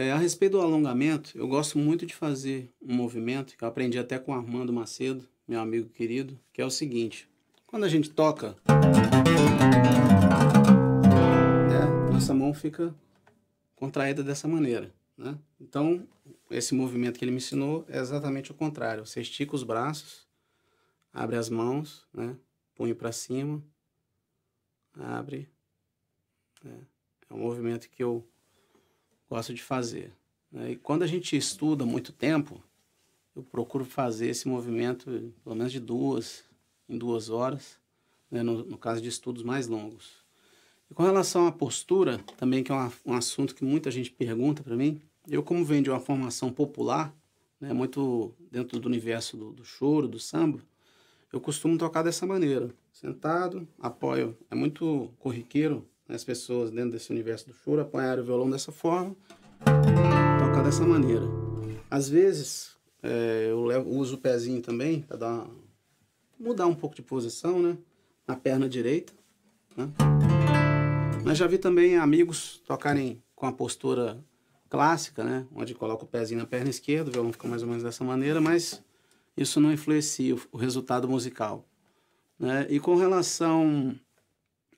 É, a respeito do alongamento, eu gosto muito de fazer um movimento que eu aprendi até com Armando Macedo, meu amigo querido, que é o seguinte: quando a gente toca, né, nossa mão fica contraída dessa maneira. Né? Então, esse movimento que ele me ensinou é exatamente o contrário: você estica os braços, abre as mãos, né, punho para cima, abre. Né? É um movimento que eu gosto de fazer. Né? E quando a gente estuda muito tempo, eu procuro fazer esse movimento pelo menos de duas em duas horas, né? no, no, caso de estudos mais longos. E com relação à postura, também que é um, um assunto que muita gente pergunta para mim, eu como venho de uma formação popular, né? muito dentro do universo do, do choro, do samba, eu costumo tocar dessa maneira, sentado, apoio. É muito corriqueiro né, as pessoas dentro desse universo do choro apanharam o violão dessa forma, tocar dessa maneira. Às vezes, é, eu levo, uso o pezinho também para dar uma, mudar um pouco de posição, né? Na perna direita, né? Mas já vi também amigos tocarem com a postura clássica, né? Onde coloca o pezinho na perna esquerda, o violão fica mais ou menos dessa maneira, mas isso não influencia o, resultado musical. Né? E com relação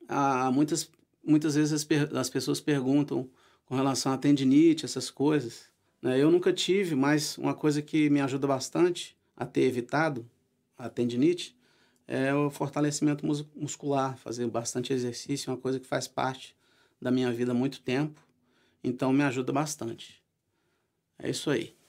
a muitas muitas vezes as, as, pessoas perguntam com relação à tendinite, essas coisas. Né? Eu nunca tive, mas uma coisa que me ajuda bastante a ter evitado a tendinite é o fortalecimento mus muscular, fazer bastante exercício, é uma coisa que faz parte da minha vida há muito tempo, então me ajuda bastante. É isso aí.